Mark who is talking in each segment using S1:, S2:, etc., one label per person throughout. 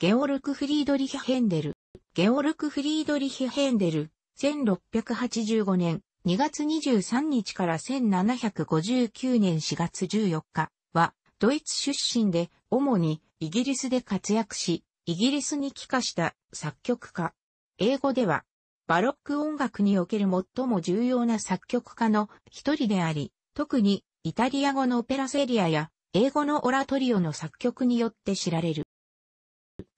S1: ゲオルク・フリードリヒ・ヘンデル。ゲオルク・フリードリヒ・ヘンデル。1685年2月23日から1759年4月14日は、ドイツ出身で、主にイギリスで活躍し、イギリスに帰化した作曲家。英語では、バロック音楽における最も重要な作曲家の一人であり、特にイタリア語のオペラセリアや英語のオラトリオの作曲によって知られる。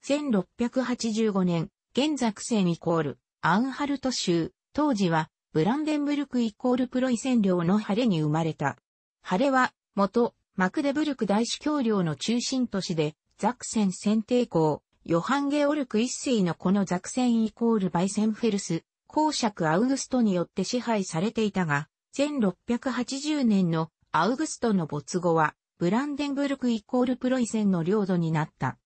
S1: 1685年、現ザクセンイコール、アンハルト州、当時は、ブランデンブルクイコールプロイセン領の晴れに生まれた。晴れは、元、マクデブルク大主教領の中心都市で、ザクセン選定校、ヨハン・ゲオルク一世のこのザクセンイコールバイセンフェルス、公爵アウグストによって支配されていたが、1680年のアウグストの没後は、ブランデンブルクイコールプロイセンの領土になった。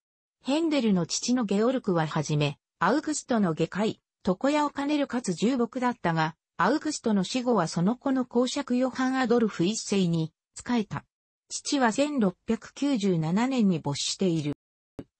S1: ヘンデルの父のゲオルクははじめ、アウグストの下界、床屋を兼ねるかつ重木だったが、アウグストの死後はその子の公爵ヨハン・アドルフ一世に仕えた。父は1697年に没している。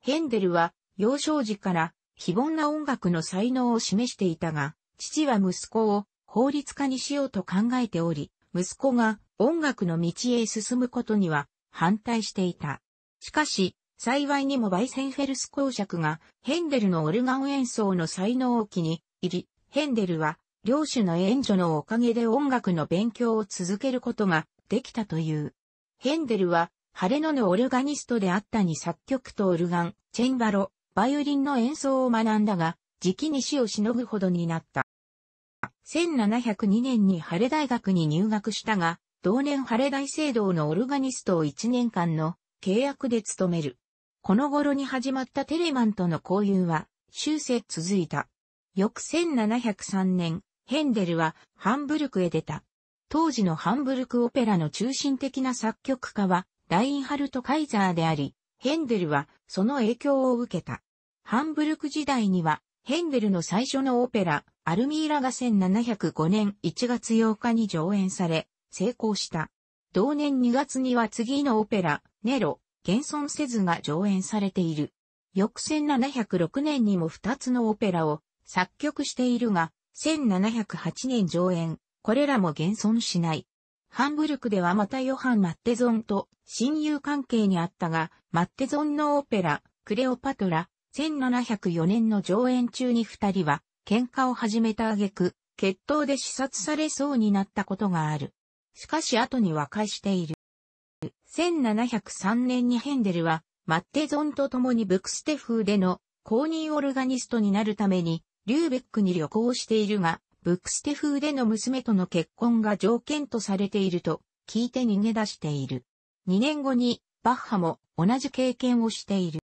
S1: ヘンデルは幼少時から非凡な音楽の才能を示していたが、父は息子を法律家にしようと考えており、息子が音楽の道へ進むことには反対していた。しかし、幸いにもバイセンフェルス公爵がヘンデルのオルガン演奏の才能を気に入り、ヘンデルは両主の援助のおかげで音楽の勉強を続けることができたという。ヘンデルはハレノのオルガニストであったに作曲とオルガン、チェンバロ、バイオリンの演奏を学んだが、時期に死をしのぐほどになった。1702年にハレ大学に入学したが、同年ハレ大聖堂のオルガニストを1年間の契約で務める。この頃に始まったテレマンとの交友は終生続いた。翌1703年、ヘンデルはハンブルクへ出た。当時のハンブルクオペラの中心的な作曲家はラインハルト・カイザーであり、ヘンデルはその影響を受けた。ハンブルク時代にはヘンデルの最初のオペラ、アルミーラが1705年1月8日に上演され、成功した。同年2月には次のオペラ、ネロ、現存せずが上演されている。翌1706年にも2つのオペラを作曲しているが、1708年上演、これらも現存しない。ハンブルクではまたヨハン・マッテゾンと親友関係にあったが、マッテゾンのオペラ、クレオパトラ、1704年の上演中に二人は喧嘩を始めた挙句、決闘で視殺されそうになったことがある。しかし後に和解している。1703年にヘンデルは、マッテゾンと共にブクステフーでの公認オルガニストになるために、リューベックに旅行しているが、ブクステフーでの娘との結婚が条件とされていると聞いて逃げ出している。2年後にバッハも同じ経験をしている。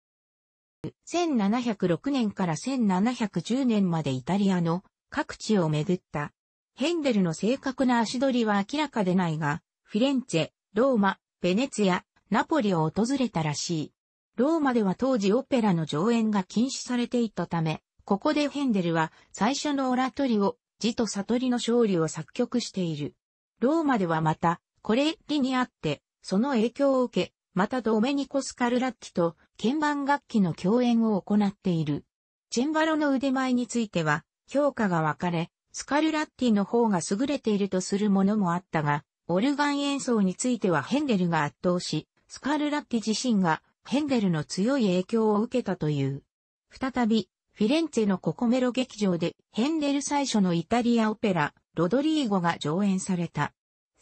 S1: 1706年から1710年までイタリアの各地を巡った。ヘンデルの正確な足取りは明らかでないが、フィレンツェ、ローマ、ベネツィア、ナポリを訪れたらしい。ローマでは当時オペラの上演が禁止されていたため、ここでヘンデルは最初のオラトリを、字と悟りの勝利を作曲している。ローマではまた、これ理にあって、その影響を受け、またドメニコ・スカルラッキと鍵盤楽器の共演を行っている。チェンバロの腕前については評価が分かれ、スカルラッティの方が優れているとするものもあったが、オルガン演奏についてはヘンデルが圧倒し、スカルラッティ自身がヘンデルの強い影響を受けたという。再び、フィレンツェのココメロ劇場でヘンデル最初のイタリアオペラ、ロドリーゴが上演された。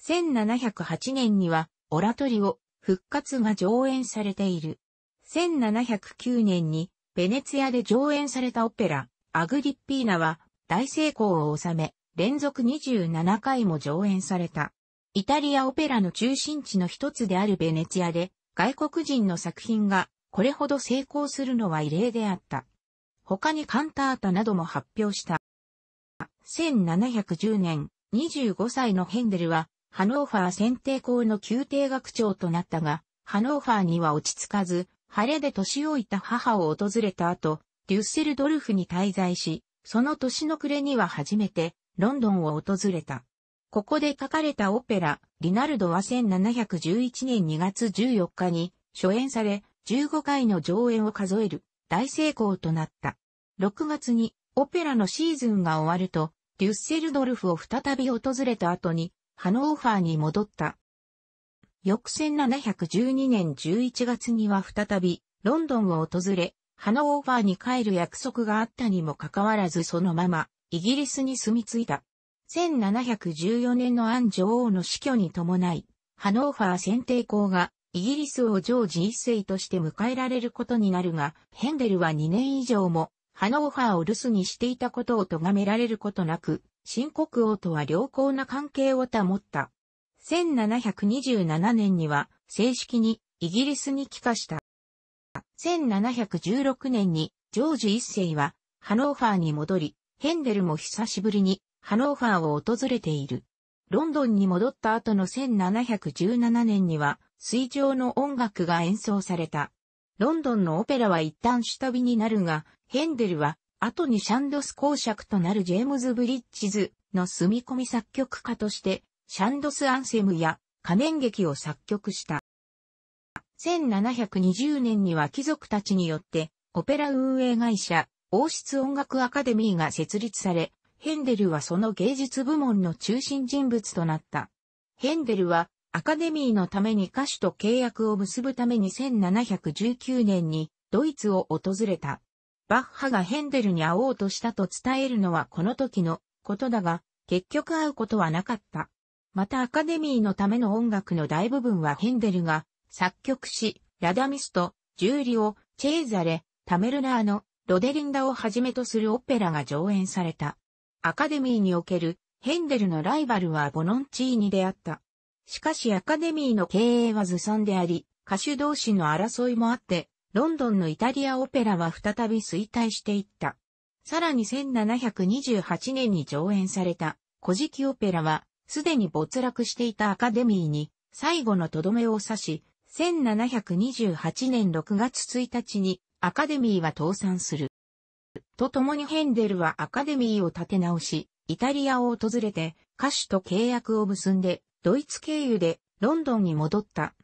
S1: 1708年には、オラトリオ、復活が上演されている。1709年に、ベネツィアで上演されたオペラ、アグリッピーナは、大成功を収め、連続27回も上演された。イタリアオペラの中心地の一つであるベネツィアで、外国人の作品がこれほど成功するのは異例であった。他にカンタータなども発表した。1710年、25歳のヘンデルは、ハノーファー選定校の宮廷学長となったが、ハノーファーには落ち着かず、晴れで年老いた母を訪れた後、デュッセルドルフに滞在し、その年の暮れには初めて、ロンドンを訪れた。ここで書かれたオペラ、リナルドは1711年2月14日に初演され、15回の上演を数える大成功となった。6月にオペラのシーズンが終わると、デュッセルドルフを再び訪れた後に、ハノーファーに戻った。翌1712年11月には再び、ロンドンを訪れ、ハノーファーに帰る約束があったにもかかわらずそのまま、イギリスに住み着いた。1714年のアン女王の死去に伴い、ハノーファー選定校がイギリスをジョージ一世として迎えられることになるが、ヘンデルは2年以上もハノーファーを留守にしていたことを咎められることなく、新国王とは良好な関係を保った。1727年には正式にイギリスに帰化した。1716年にジョージ一世はハノーファーに戻り、ヘンデルも久しぶりにハノーファーを訪れている。ロンドンに戻った後の1717年には、水上の音楽が演奏された。ロンドンのオペラは一旦下火になるが、ヘンデルは、後にシャンドス公爵となるジェームズ・ブリッジズの住み込み作曲家として、シャンドス・アンセムや、可燃劇を作曲した。1720年には貴族たちによって、オペラ運営会社、王室音楽アカデミーが設立され、ヘンデルはその芸術部門の中心人物となった。ヘンデルはアカデミーのために歌手と契約を結ぶために1719年にドイツを訪れた。バッハがヘンデルに会おうとしたと伝えるのはこの時のことだが、結局会うことはなかった。またアカデミーのための音楽の大部分はヘンデルが作曲し、ラダミスト、ジューリオ、チェーザレ、タメルナーのロデリンダをはじめとするオペラが上演された。アカデミーにおけるヘンデルのライバルはボノンチーニであった。しかしアカデミーの経営はずさんであり、歌手同士の争いもあって、ロンドンのイタリアオペラは再び衰退していった。さらに1728年に上演された、古事記オペラは、すでに没落していたアカデミーに、最後のとどめを刺し、1728年6月1日にアカデミーは倒産する。と共にヘンデルはアカデミーを立て直し、イタリアを訪れて歌手と契約を結んで、ドイツ経由でロンドンに戻った。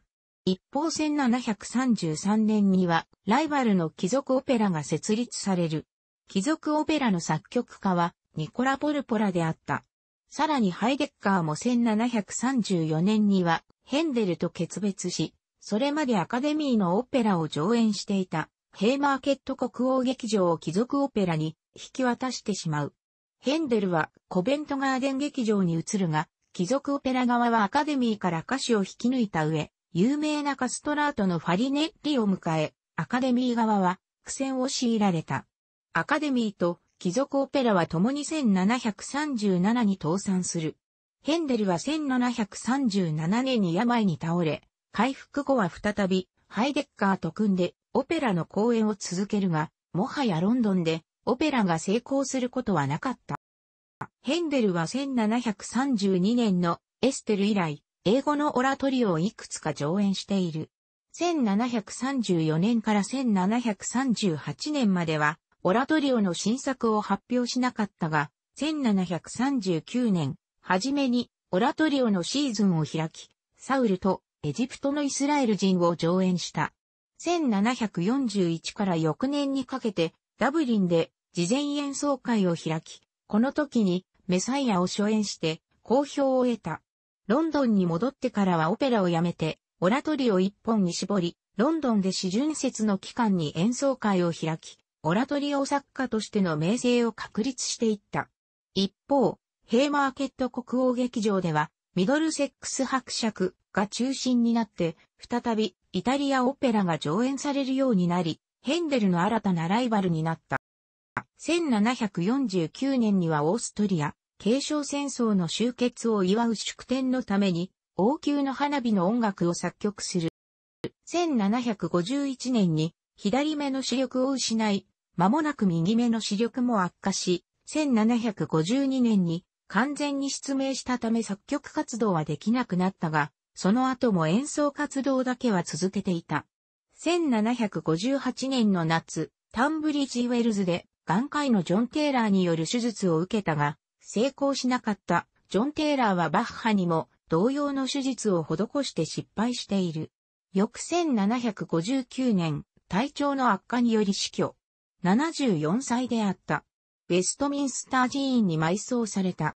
S1: 一方1733年にはライバルの貴族オペラが設立される。貴族オペラの作曲家はニコラ・ポルポラであった。さらにハイデッカーも1734年にはヘンデルと決別し、それまでアカデミーのオペラを上演していた。ヘイマーケット国王劇場を貴族オペラに引き渡してしまう。ヘンデルはコベントガーデン劇場に移るが、貴族オペラ側はアカデミーから歌詞を引き抜いた上、有名なカストラートのファリネッリを迎え、アカデミー側は苦戦を強いられた。アカデミーと貴族オペラは共に1737に倒産する。ヘンデルは1737年に病に倒れ、回復後は再びハイデッカーと組んでオペラの公演を続けるが、もはやロンドンでオペラが成功することはなかった。ヘンデルは1732年のエステル以来、英語のオラトリオをいくつか上演している。1734年から1738年までは、オラトリオの新作を発表しなかったが、1739年、初めに、オラトリオのシーズンを開き、サウルとエジプトのイスラエル人を上演した。1741から翌年にかけて、ダブリンで事前演奏会を開き、この時にメサイアを初演して好評を得た。ロンドンに戻ってからはオペラをやめて、オラトリを一本に絞り、ロンドンで四巡節の期間に演奏会を開き、オラトリオ作家としての名声を確立していった。一方、ヘイマーケット国王劇場では、ミドルセックス伯爵が中心になって、再びイタリアオペラが上演されるようになり、ヘンデルの新たなライバルになった。1749年にはオーストリア、継承戦争の終結を祝う祝典のために、王宮の花火の音楽を作曲する。1751年に左目の視力を失い、間もなく右目の視力も悪化し、1752年に完全に失明したため作曲活動はできなくなったが、その後も演奏活動だけは続けていた。1758年の夏、タンブリッジウェルズで眼科医のジョン・テイラーによる手術を受けたが、成功しなかったジョン・テイラーはバッハにも同様の手術を施して失敗している。翌1759年、体調の悪化により死去。74歳であった。ウェストミンスター寺院に埋葬された。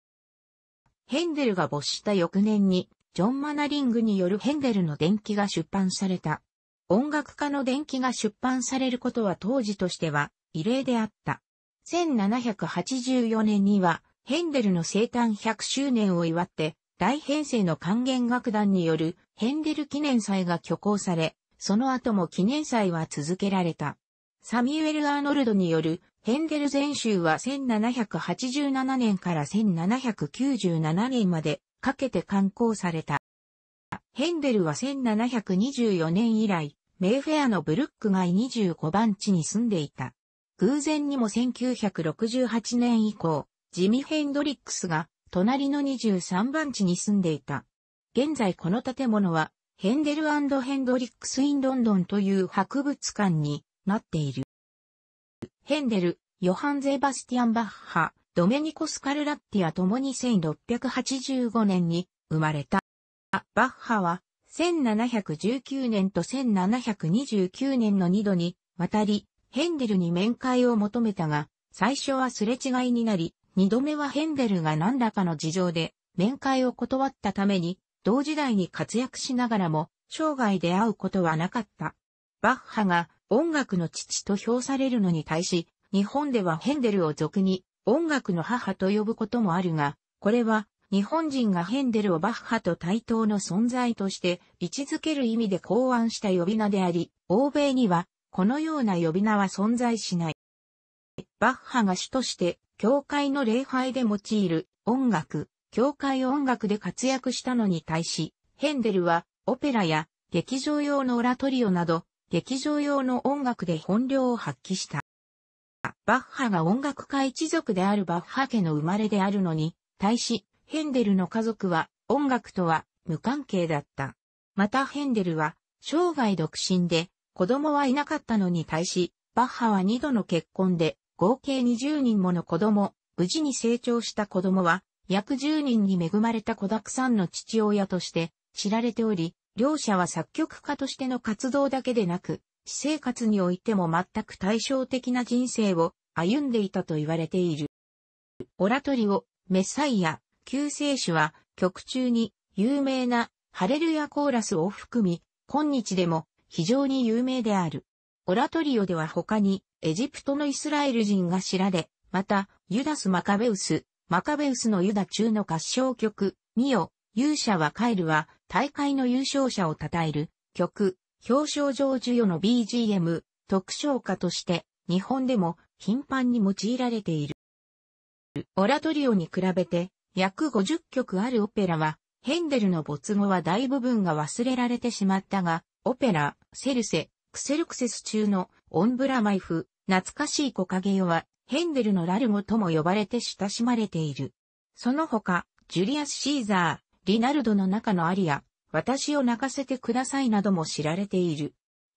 S1: ヘンデルが没した翌年に、ジョン・マナリングによるヘンデルの伝記が出版された。音楽家の伝記が出版されることは当時としては異例であった。1784年には、ヘンデルの生誕100周年を祝って、大編成の管弦楽団によるヘンデル記念祭が挙行され、その後も記念祭は続けられた。サミュエル・アーノルドによるヘンデル全集は1787年から1797年までかけて刊行された。ヘンデルは1724年以来、メイフェアのブルック街25番地に住んでいた。偶然にも1968年以降、ジミ・ヘンドリックスが隣の23番地に住んでいた。現在この建物はヘンデルヘンドリックス・イン・ロンドンという博物館になっている。ヘンデル、ヨハン・ゼバスティアン・バッハ、ドメニコス・カルラッティアともに1685年に生まれた。バッハは1719年と1729年の2度に渡り、ヘンデルに面会を求めたが、最初はすれ違いになり、2度目はヘンデルが何らかの事情で面会を断ったために、同時代に活躍しながらも、生涯で会うことはなかった。バッハが音楽の父と評されるのに対し、日本ではヘンデルを俗に音楽の母と呼ぶこともあるが、これは日本人がヘンデルをバッハと対等の存在として位置づける意味で考案した呼び名であり、欧米にはこのような呼び名は存在しない。バッハが主として教会の礼拝で用いる音楽、教会音楽で活躍したのに対し、ヘンデルはオペラや劇場用のオラトリオなど劇場用の音楽で本領を発揮した。バッハが音楽家一族であるバッハ家の生まれであるのに、対し、ヘンデルの家族は音楽とは無関係だった。またヘンデルは生涯独身で子供はいなかったのに対し、バッハは2度の結婚で合計20人もの子供、無事に成長した子供は約10人に恵まれた子沢山の父親として知られており、両者は作曲家としての活動だけでなく、私生活においても全く対照的な人生を歩んでいたと言われている。オラトリオ、メサイア、救世主は曲中に有名なハレルヤコーラスを含み、今日でも非常に有名である。オラトリオでは他にエジプトのイスラエル人が知られ、またユダス・マカベウス、マカベウスのユダ中の合唱曲、ミオ、勇者は帰るは大会の優勝者を称える曲、表彰状授与の BGM、特賞歌として日本でも頻繁に用いられている。オラトリオに比べて約50曲あるオペラはヘンデルの没後は大部分が忘れられてしまったが、オペラ、セルセ、クセルクセス中のオンブラマイフ、懐かしい木陰よはヘンデルのラルゴとも呼ばれて親しまれている。その他、ジュリアス・シーザー、リナルドの中のアリア、私を泣かせてくださいなども知られている。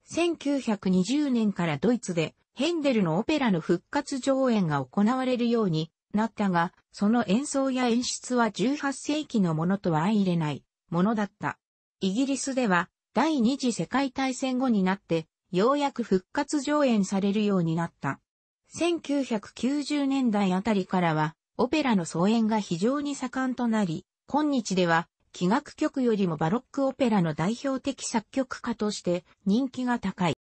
S1: 1920年からドイツでヘンデルのオペラの復活上演が行われるようになったが、その演奏や演出は18世紀のものとは相入れないものだった。イギリスでは第二次世界大戦後になってようやく復活上演されるようになった。1990年代あたりからはオペラの創演が非常に盛んとなり、今日では、器楽曲よりもバロックオペラの代表的作曲家として人気が高い。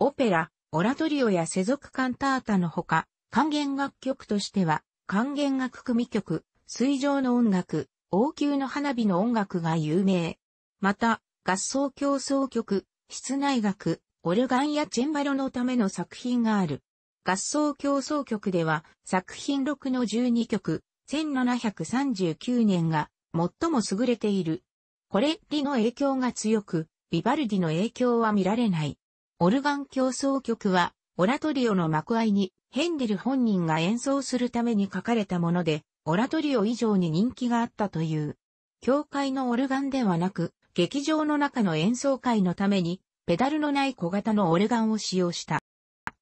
S1: オペラ、オラトリオや世俗カンタータのほか、還元楽曲としては、管弦楽組曲、水上の音楽、王宮の花火の音楽が有名。また、合奏競争曲、室内楽、オルガンやチェンバロのための作品がある。合奏競争曲では、作品6の12曲、1739年が最も優れている。これリの影響が強く、ビバルディの影響は見られない。オルガン競争曲は、オラトリオの幕間にヘンデル本人が演奏するために書かれたもので、オラトリオ以上に人気があったという。教会のオルガンではなく、劇場の中の演奏会のために、ペダルのない小型のオルガンを使用した。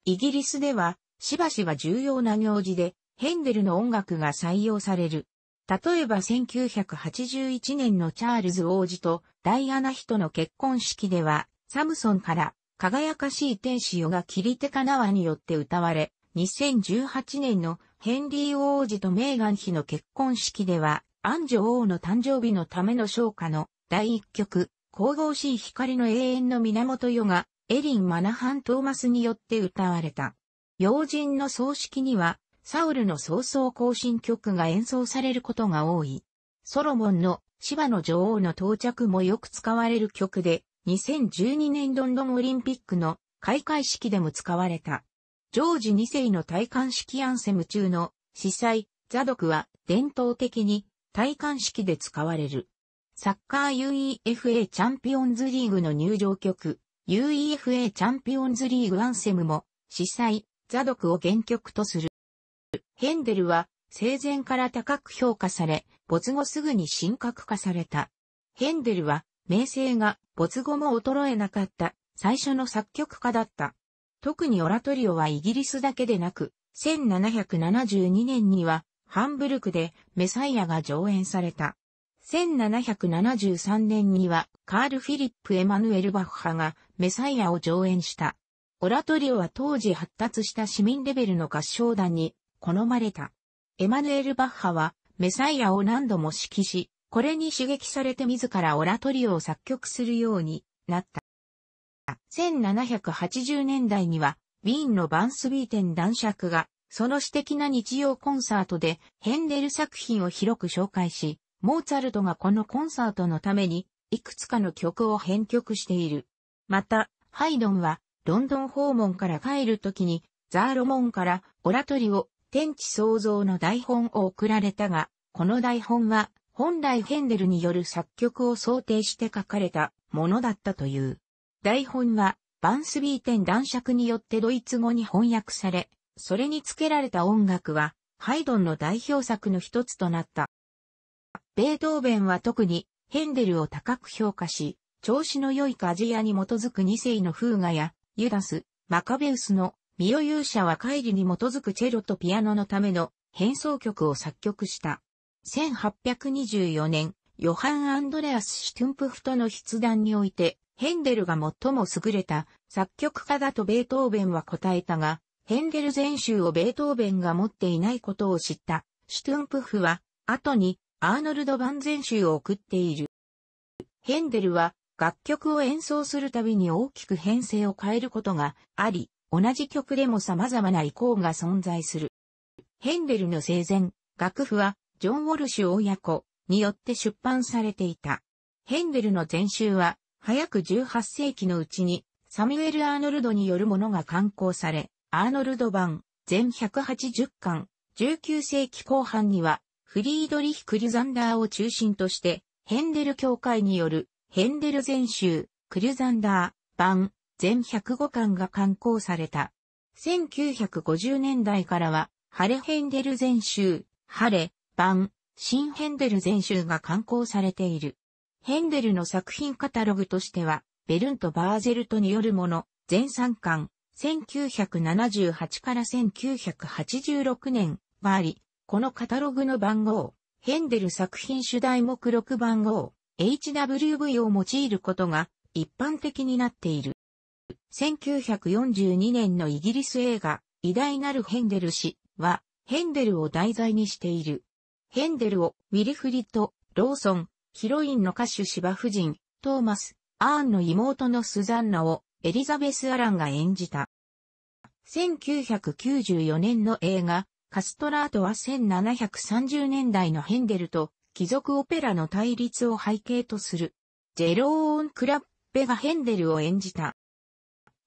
S1: イギリスでは、しばしば重要な行事で、ヘンデルの音楽が採用される。例えば1981年のチャールズ王子とダイアナ妃との結婚式では、サムソンから輝かしい天使よがキリテカナワによって歌われ、2018年のヘンリー王子とメーガン妃の結婚式では、アンジョ王の誕生日のための昇華の第一曲、神々しい光の永遠の源よが、エリン・マナハン・トーマスによって歌われた。要人の葬式には、サウルの早々行進曲が演奏されることが多い。ソロモンの芝の女王の到着もよく使われる曲で、2012年ロンドンオリンピックの開会式でも使われた。ジョージ2世の戴冠式アンセム中の司祭、ザドクは伝統的に戴冠式で使われる。サッカー UEFA チャンピオンズリーグの入場曲、UEFA チャンピオンズリーグアンセムも司祭、ザドクを原曲とする。ヘンデルは生前から高く評価され、没後すぐに神格化された。ヘンデルは名声が没後も衰えなかった最初の作曲家だった。特にオラトリオはイギリスだけでなく、1772年にはハンブルクでメサイアが上演された。1773年にはカール・フィリップ・エマヌエル・バッハがメサイアを上演した。オラトリオは当時発達した市民レベルの合唱団に好まれた。エマヌエル・バッハは、メサイアを何度も指揮し、これに刺激されて自らオラトリオを作曲するようになった。1780年代には、ウィーンのバンスビーテン男爵が、その私的な日曜コンサートでヘンデル作品を広く紹介し、モーツァルトがこのコンサートのために、いくつかの曲を編曲している。また、ハイドンは、ロンドン訪問から帰るときに、ザーロモンからオラトリオ天地創造の台本を送られたが、この台本は本来ヘンデルによる作曲を想定して書かれたものだったという。台本はバンスビーテン男爵によってドイツ語に翻訳され、それに付けられた音楽はハイドンの代表作の一つとなった。ベートーベンは特にヘンデルを高く評価し、調子の良いカジアに基づく二世の風画やユダス、マカベウスのミオ勇者は会議に基づくチェロとピアノのための変奏曲を作曲した。1824年、ヨハン・アンドレアス・シュトゥンプフとの筆談において、ヘンデルが最も優れた作曲家だとベートーベンは答えたが、ヘンデル全集をベートーベンが持っていないことを知った、シュトゥンプフは、後にアーノルド・バン全集を送っている。ヘンデルは楽曲を演奏するたびに大きく編成を変えることがあり、同じ曲でも様々な意向が存在する。ヘンデルの生前、楽譜はジョン・ウォルシュ親子によって出版されていた。ヘンデルの全集は、早く18世紀のうちに、サミュエル・アーノルドによるものが刊行され、アーノルド版、全180巻、19世紀後半には、フリードリヒ・クリュザンダーを中心として、ヘンデル教会による、ヘンデル全集、クリュザンダー、版、全105巻が刊行された。1950年代からは、ハレ・ヘンデル全集、ハレ、バシ新ヘンデル全集が刊行されている。ヘンデルの作品カタログとしては、ベルンとバーゼルトによるもの、全3巻、1978から1986年があり、このカタログの番号、ヘンデル作品主題目録番号、HWV を用いることが一般的になっている。1942年のイギリス映画、偉大なるヘンデル氏は、ヘンデルを題材にしている。ヘンデルを、ウィリフリット、ローソン、ヒロインの歌手芝夫人、トーマス、アーンの妹のスザンナを、エリザベス・アランが演じた。1994年の映画、カストラートは1730年代のヘンデルと貴族オペラの対立を背景とする。ジェローン・クラッペがヘンデルを演じた。